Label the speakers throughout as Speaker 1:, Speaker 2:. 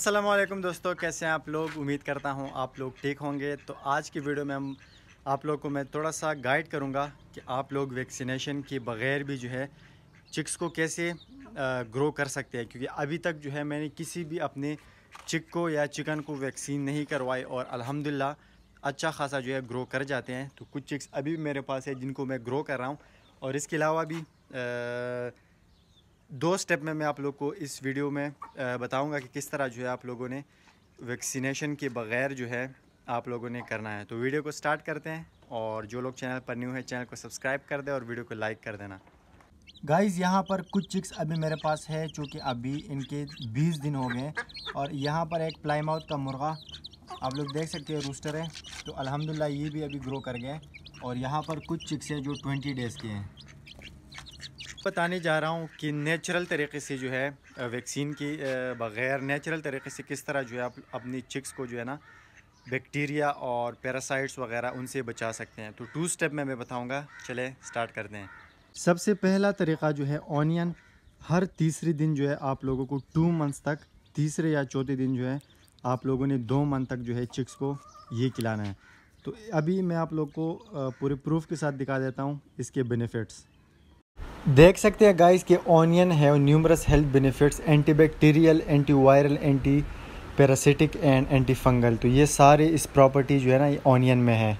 Speaker 1: असलम दोस्तों कैसे हैं आप लोग उम्मीद करता हूं आप लोग ठीक होंगे तो आज की वीडियो में हम आप लोग को मैं थोड़ा सा गाइड करूंगा कि आप लोग वैक्सीनेशन के बग़ैर भी जो है चिक्स को कैसे ग्रो कर सकते हैं क्योंकि अभी तक जो है मैंने किसी भी अपने चिक को या चिकन को वैक्सीन नहीं करवाई और अलहमदिल्ला अच्छा खासा जो है ग्रो कर जाते हैं तो कुछ चिक्स अभी भी मेरे पास है जिनको मैं ग्रो कर रहा हूँ और इसके अलावा भी आ, दो स्टेप में मैं आप लोग को इस वीडियो में बताऊंगा कि किस तरह जो है आप लोगों ने वैक्सीनेशन के बग़ैर जो है आप लोगों ने करना है तो वीडियो को स्टार्ट करते हैं और जो लोग चैनल पर न्यू है चैनल को सब्सक्राइब कर दें और वीडियो को लाइक कर देना गाइज़ यहाँ पर कुछ चिक्स अभी मेरे पास है चूँकि अभी इनके बीस दिन हो गए और यहाँ पर एक प्लाईमाउथ का मुर्गा आप लोग देख सकते हैं रूस्टर है तो अलहमदिल्ला ये भी अभी ग्रो कर गए और यहाँ पर कुछ चिक्स हैं जो 20 डेज़ के हैं बताने जा रहा हूँ कि नेचुरल तरीके से जो है वैक्सीन की बग़ैर नेचुरल तरीके से किस तरह जो है आप अपनी चिक्स को जो है ना बैक्टीरिया और पैरासाइट्स वगैरह उनसे बचा सकते हैं तो टू स्टेप में मैं बताऊँगा चले स्टार्ट कर दें सबसे पहला तरीका जो है ऑनियन हर तीसरे दिन जो है आप लोगों को टू मंथ्स तक तीसरे या चौथे दिन जो है आप लोगों ने दो मंथ तक जो है चिक्स को ये खिलाना है तो अभी मैं आप लोग को पूरे प्रूफ के साथ दिखा देता हूँ इसके बेनिफिट्स देख सकते हैं गाइस कि onion have numerous health benefits antibacterial antiviral anti parasitic and anti fungal तो ये सारे इस प्रॉपर्टी जो है ना ये ऑनियन में है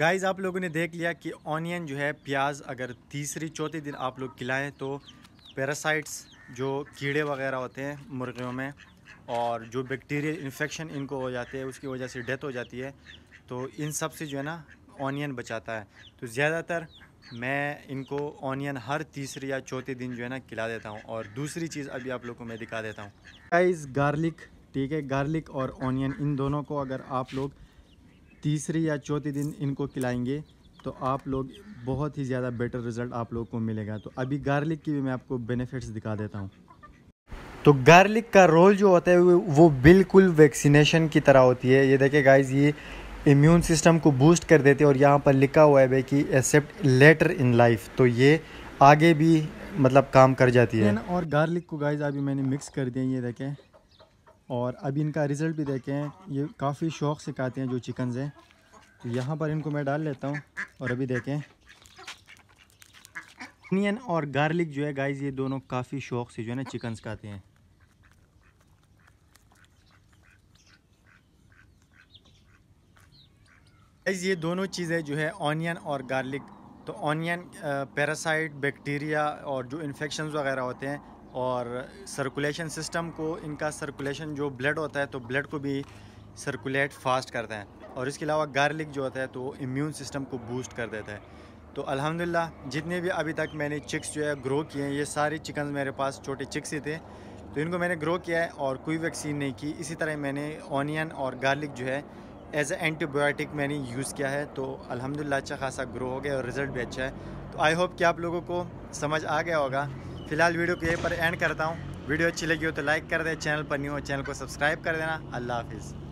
Speaker 1: गाइस आप लोगों ने देख लिया कि ऑनियन जो है प्याज अगर तीसरी चौथे दिन आप लोग खिलाएं तो पैरासाइट्स जो कीड़े वगैरह होते हैं मुर्गियों में और जो बैक्टीरियल इन्फेक्शन इनको हो जाते हैं उसकी वजह से डेथ हो जाती है तो इन सब से जो है ना ऑनियन बचाता है तो ज़्यादातर मैं इनको ऑनियन हर तीसरे या चौथे दिन जो है ना खिला देता हूँ और दूसरी चीज़ अभी आप लोग को मैं दिखा देता हूँ गाइस गार्लिक ठीक है गार्लिक और ऑनियन इन दोनों को अगर आप लोग तीसरे या चौथे दिन इनको खिलाएंगे तो आप लोग बहुत ही ज़्यादा बेटर रिज़ल्ट आप लोग को मिलेगा तो अभी गार्लिक की भी मैं आपको बेनिफिट्स दिखा देता हूँ तो गार्लिक का रोल जो होता है वो बिल्कुल वैक्सीनेशन की तरह होती है ये देखिए गाइज ये इम्यून सिस्टम को बूस्ट कर देते हैं और यहाँ पर लिखा हुआ है भाई कि एक्सेप्ट लेटर इन लाइफ तो ये आगे भी मतलब काम कर जाती है और गार्लिक को गाइज अभी मैंने मिक्स कर दिया ये देखें और अभी इनका रिज़ल्ट भी देखें ये काफ़ी शौक़ से खाते हैं जो चिकन्स हैं तो यहाँ पर इनको मैं डाल लेता हूँ और अभी देखें अनियन और गार्लिक जो है गाइज ये दोनों काफ़ी शौक़ से जो है ना चिकन्स खाते हैं ये दोनों चीज़ें जो है ऑनियन और गार्लिक तो ऑनियन पैरासाइट बैक्टीरिया और जो इन्फेक्शन वगैरह होते हैं और सर्कुलेशन सिस्टम को इनका सर्कुलेशन जो ब्लड होता है तो ब्लड को भी सर्कुलेट फास्ट करता है और इसके अलावा गार्लिक जो होता है तो इम्यून सिस्टम को बूस्ट कर देता है तो अल्हम्दुलिल्लाह जितने भी अभी तक मैंने चिक्स जो है ग्रो किए हैं ये सारे चिकन मेरे पास छोटे चिक्स ही थे तो इनको मैंने ग्रो किया है और कोई वैक्सीन नहीं की इसी तरह मैंने ऑनियन और गार्लिक जो है एज एंटीबायोटिक मैंने यूज़ किया है तो अल्हम्दुलिल्लाह अच्छा खासा ग्रो हो गया और रिज़ल्ट भी अच्छा है तो आई होप कि आप लोगों को समझ आ गया होगा फ़िलहाल वीडियो को यहीं पर एंड करता हूँ वीडियो अच्छी लगी हो तो लाइक कर दे चैनल पर न्यू हो चैनल को सब्सक्राइब कर देना अल्लाह हाफिज़